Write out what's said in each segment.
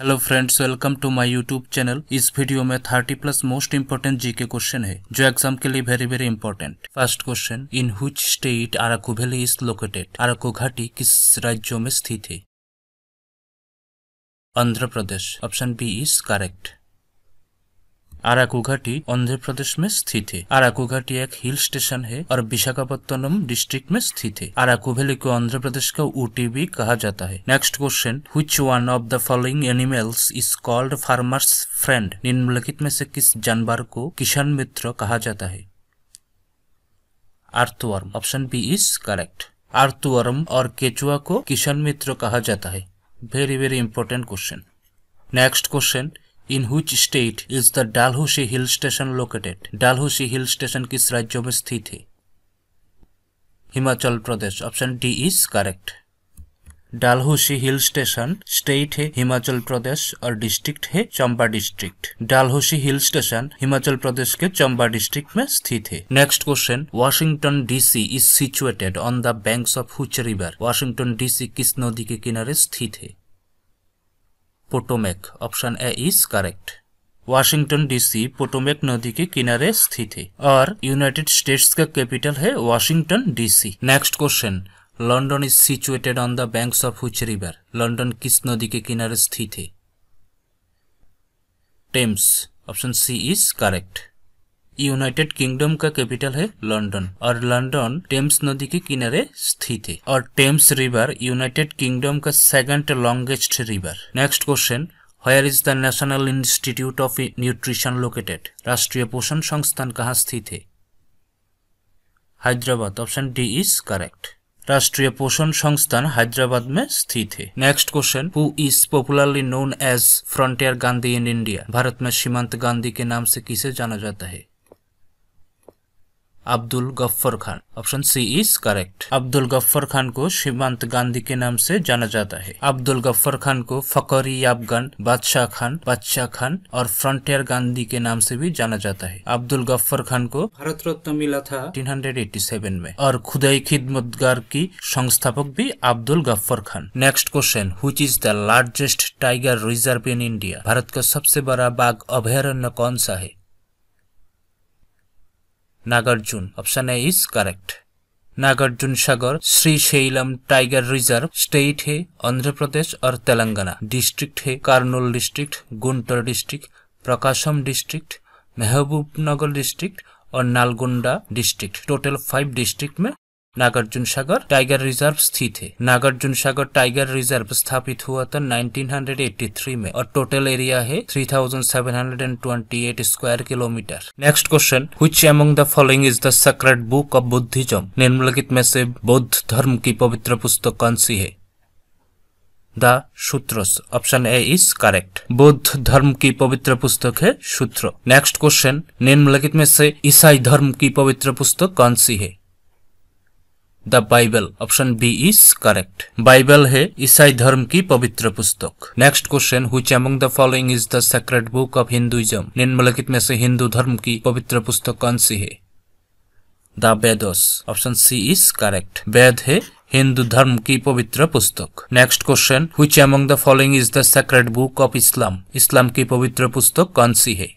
Hello friends welcome to my YouTube channel इस video में 30 plus most important GK question है जो exam के लिए very very important first question in which state Araku valley is located Araku घाटी किस राज्यों में स्थित है Andhra Pradesh option B is correct Araku घाटी आंध्र प्रदेश में स्थित है आराकू घाटी एक हिल स्टेशन है और विशाखापत्तनम डिस्ट्रिक्ट में स्थित है आराकू वैली को आंध्र प्रदेश का ऊटी भी कहा जाता है next question which one of the following animals is called farmers friend निम्नलिखित में से किस जानवर को किसान मित्र कहा जाता है earthworm option B is correct earthworm और केचुआ को किसान मित्र कहा जाता है very very important question next question in which state is the Dalhousie hill station located Dalhousie hill station किस राज्य में स्थित है Himachal Pradesh option D is correct Dalhousie hill station state है हिमाचल प्रदेश और डिस्ट्रिक्ट है Chamba district Dalhousie hill station Himachal Pradesh के चंबा डिस्ट्रिक्ट में स्थित है next question Washington DC is situated on the banks of which river Washington DC किस नदी के किनारे स्थित है Potomac option A is correct Washington DC Potomac नदी के किनारे स्थित है और यूनाइटेड स्टेट्स का कैपिटल है Washington DC next question London is situated on the banks of which river London किस नदी के किनारे स्थित है Thames option C is correct United Kingdom का कैपिटल है लंदन और लंदन टेम्स नदी के किनारे स्थित है और टेम्स रिवर यूनाइटेड किंगडम का second longest river next question where is the national institute of nutrition located राष्ट्रीय पोषण संस्थान कहाँ स्थित है Hyderabad option D is correct राष्ट्रीय पोषण संस्थान हैदराबाद में स्थित है next question who is popularly known as frontier Gandhi in India Bharat में सीमांत गांधी के नाम से किसे जाना जाता है Abdul Ghaffar Khan option C is correct Abdul Ghaffar Khan को सीमांत गांधी के नाम से जाना जाता है अब्दुल गफ्फर खान को फकरी अफगान बादशाह खान बादशाह खान और फ्रंटियर गांधी के नाम से भी जाना जाता है अब्दुल गफ्फर खान को भारत रत्न मिला था सेवन में और खुदाई खिदमतगार की संस्थापक भी Abdul Ghaffar Khan next question which is the largest tiger reserve in India भारत का सबसे बड़ा बाघ अभ्यारण्य कौन सा है Nagarjuna option A is correct Nagarjuna Sagar Srisailam tiger reserve state है आंध्र प्रदेश और तेलंगाना डिस्ट्रिक्ट है Kurnool district Guntur district Prakasam district Mahbubnagar district और Nalgonda district total five district में नागार्जुन सागर टाइगर रिजर्व स्थित है नागार्जुन सागर टाइगर रिजर्व स्थापित हुआ था 1983 में और टोटल एरिया है 3728 square kilometre next question which among the following is the sacred book of Buddhism निम्नलिखित में से बौद्ध धर्म की पवित्र पुस्तक कौन सी है the sutras option A is correct बौद्ध धर्म की पवित्र पुस्तक है सूत्र नेक्स्ट क्वेश्चन निम्नलिखित में से ईसाई धर्म की पवित्र पुस्तक कौन सी है the Bible option B is correct Bible है ईसाई धर्म की पवित्र पुस्तक next question which among the following is the sacred book of Hinduism निम्नलिखित में से हिंदू धर्म की पवित्र पुस्तक कौन सी है the Vedas option C is correct Veda है हिंदू धर्म की पवित्र पुस्तक next question which among the following is the sacred book of Islam इस्लाम की पवित्र पुस्तक कौन सी है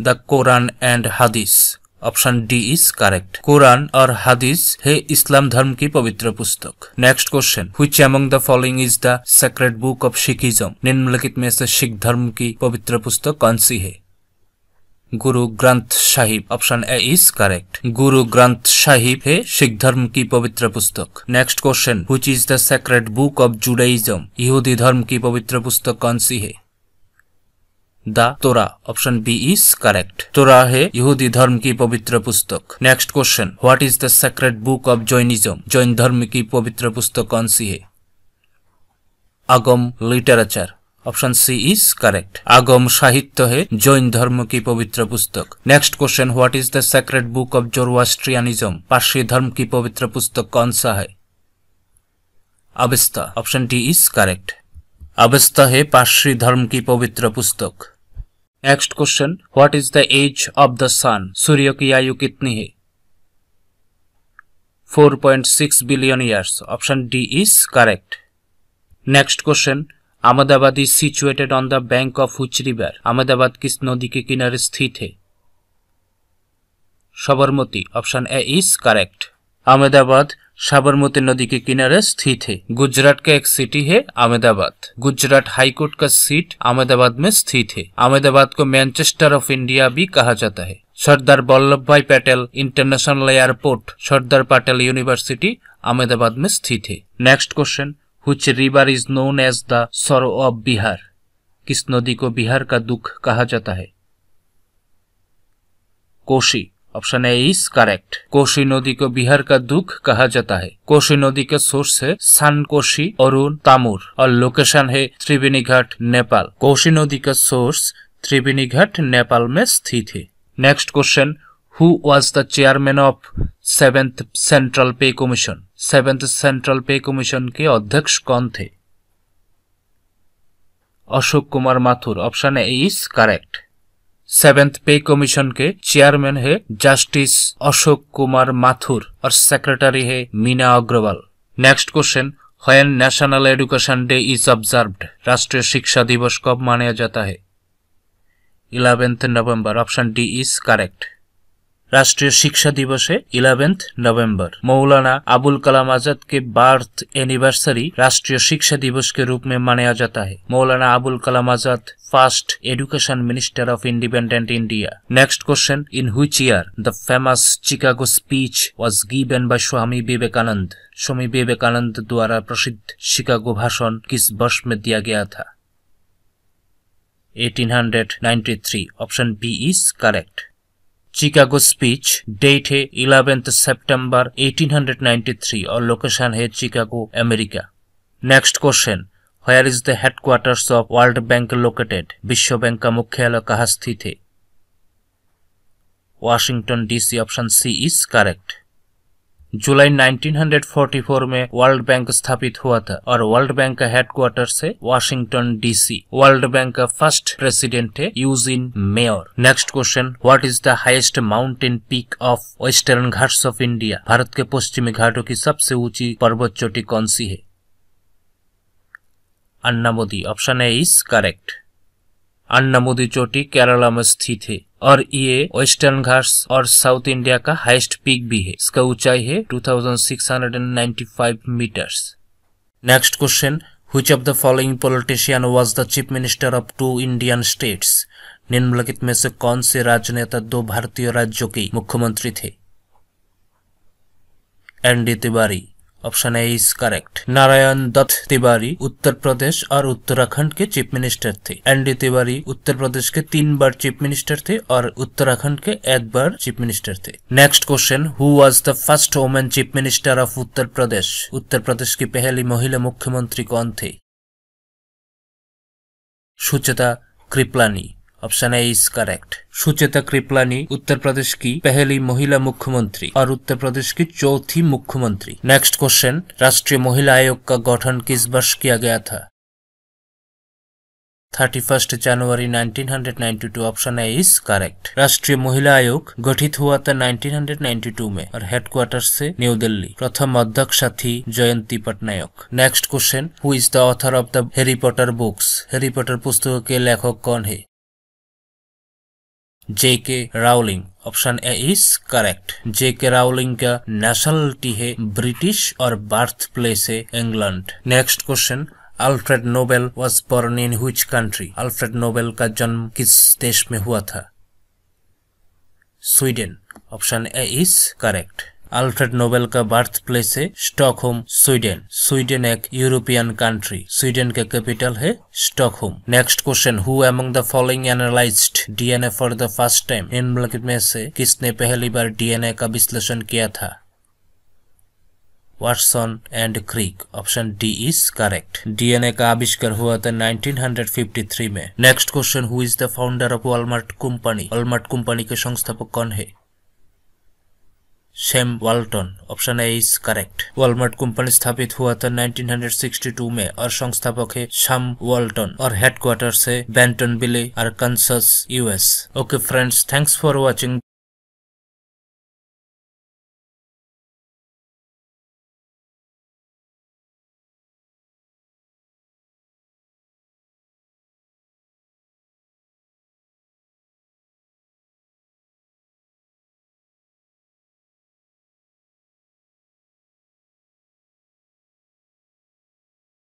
the Quran and Hadith option D is correct कुरान और हदीस है इस्लाम धर्म की पवित्र पुस्तक next question which among the following is the sacred book of Sikhism निम्नलिखित में से सिख धर्म की पवित्र पुस्तक कौन सी है Guru Granth Sahib option A is correct Guru Granth Sahib है सिख धर्म की पवित्र पुस्तक next question which is the sacred book of Judaism यहूदी धर्म की पवित्र पुस्तक कौन सी है द तोरा ऑप्शन बी इज करेक्ट तोरा है यहूदी धर्म की पवित्र पुस्तक next question what is the sacred book of Jainism जैन धर्म की पवित्र पुस्तक कौन सी है Agam literature option C is correct Agam साहित्य है जैन धर्म की पवित्र पुस्तक next question what is the sacred book of Zoroastrianism पार्सी धर्म की पवित्र पुस्तक कौन सा है अवस्था ऑप्शन डी इज करेक्ट अवस्था है पार्सी धर्म की पवित्र पुस्तक next question what is the age of the sun सूर्य की आयु कितनी है 4.6 billion years option D is correct next question Ahmedabad is situated on the bank of which river Ahmedabad किस नदी के किनारे स्थित है Sabarmati option A is correct Ahmedabad Sabarmati नदी के किनारे स्थित है गुजरात का एक सिटी है अहमदाबाद गुजरात हाईकोर्ट का सीट अहमदाबाद में स्थित है अहमदाबाद को मैनचेस्टर ऑफ इंडिया भी कहा जाता है Sardar Vallabhbhai Patel international airport Sardar Patel university Ahmedabad में स्थित है next question which river is known as the sorrow of Bihar किस नदी को बिहार का दुख कहा जाता है Kosi option A is correct Kosi नदी को बिहार का दुख कहा जाता है कोशी नदी का सोर्स है सन कोशी अरुण तामुर और लोकेशन है त्रिवेणी घाट नेपाल कोशी नदी का सोर्स त्रिवेणी घाट नेपाल में स्थित है next question who was the chairman of seventh central pay commission seventh central pay commission के अध्यक्ष कौन थे Ashok Kumar Mathur option A is correct seventh pay কমিশনকে চেয়ারম্যান হে জাস্টিস অশোক কুমার মাথুর আর সেক্রেটারি হে Meena Agarwal next question when national education day is observed রাষ্ট্রীয় শিক্ষা দিবস কব মানে যাতা হে eleventh November option D is correct রাষ্ট্রীয় শিক্ষা দিবসে ইলেভেন্থ নভেম্বর মৌলানা আবুল কালাম आजाद के बर्थ एनिवर्सरी राष्ट्रीय शिक्षा दिवस के रूप में मनाया जाता है मौलाना अबुल कलाम आजाद first education minister of independent India. Next question In which year the famous Chicago speech was given by Swami Vivekanand? स्वामी विवेकानंद द्वारा प्रसिद्ध शिकागो भाषण किस वर्ष में दिया गया था 1893 option B is correct Chicago speech date 11th September 1893 or location hai Chicago, America. Next question. Where is the headquarters of World Bank located? विश्व बैंक का मुख्यालय कहाँ स्थित है Washington DC option C is correct. जुलाई 1944 में world bank स्थापित हुआ था और वर्ल्ड बैंक का हेडक्वार्टर से वाशिंगटन डीसी वर्ल्ड बैंक का फर्स्ट प्रेसिडेंट है Eugene Meyer next question what is the highest mountain peak of western Ghats of India Bharat के पश्चिमी घाटों की सबसे ऊंची पर्वत चोटी कौन सी है Anamudi option A is correct Anamudi चोटी केरला में स्थित है और ये वेस्टर्न घाट्स और साउथ इंडिया का हाईएस्ट पीक भी है इसका ऊंचाई है 2695 meters next question which of the following politician was the chief minister of two Indian states निम्नलिखित में से कौन से राजनेता दो भारतीय राज्यों के मुख्यमंत्री थे N D Tiwari option A is correct Narayan Dutt Tiwari Uttar Pradesh আর উত্তরাখণ্ডকে চিফ মিনিস্টার থে অ্যান্ডি তিওয়ারি উত্তরপ্রদেশকে তিনবার চিফ মিনিস্টার থে আর উত্তরাখণ্ডকে একবার চিফ মিনিস্টার থে next question who was the first women chief minister of Uttar Pradesh Uttar Pradesh কি পেহেলি মহিলা মুখ্যমন্ত্রী কন থে Sucheta Kripalani option A is correct Sucheta Kripalani Uttar Pradesh की पहली महिला मुख्यमंत्री और उत्तर प्रदेश की चौथी मुख्यमंत्री नेक्स्ट क्वेश्चन राष्ट्रीय महिला आयोग का गठन किस वर्ष किया गया था thirty first January 1992 option A is correct राष्ट्रीय महिला आयोग गठित हुआ था 1992 में और हेडक्वार्टर से न्यू दिल्ली प्रथम अध्यक्ष थी Jayanti Patnaik next question who is the author of the Harry Potter books Harry Potter पुस्तकों के लेखक कौन है J K Rowling option A is correct J K Rowling का नेशनलिटी है ब्रिटिश और बर्थ प्लेस है England next question Alfred Nobel was born in which country Alfred Nobel का जन्म किस देश में हुआ था Sweden option A is correct Alfred Nobel का बर्थ प्लेस है स्टॉकहोम स्वीडन स्वीडन एक यूरोपियन कंट्री स्वीडन का कैपिटल है Stockholm next question who among the following analysed DNA for the first time in ब्लॉकेट में से किसने पहली बार डीएनए का विश्लेषण किया था Watson and Crick option D is correct DNA का आविष्कार हुआ था हंड्रेड फिफ्टी थ्री में next question who is the founder of Walmart company Walmart company के संस्थापक कौन है Sam Walton option A is correct Walmart company स्थापित हुआ था 1962 में और संस्थापक है शाम वॉल्टन और हेडक्वार्टर है बेंटन बिले और Kansas US okay friends thanks for watching